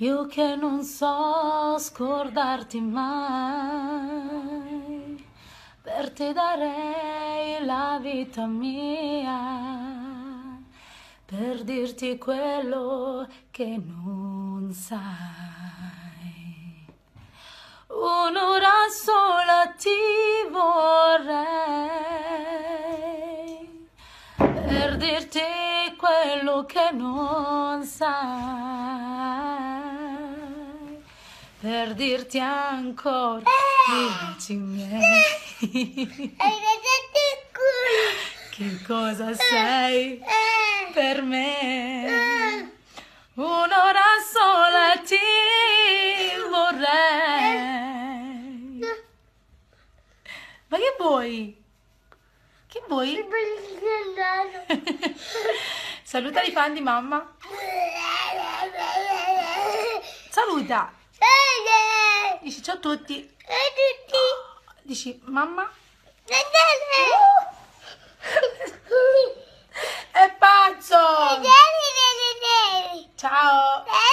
Io che non so scordarti mai, per te darei la vita mia, per dirti quello che non sai. Un'ora sola ti vorrei, per dirti quello che non sai. per dirti ancora eh. i miei eh. che cosa eh. sei eh. per me eh. un'ora sola ti vorrei ma che vuoi? che vuoi? saluta i fan di mamma saluta Natale! Dici ciao a tutti! Ciao a tutti! dici mamma! Natale! È pazzo! Natale, Ciao!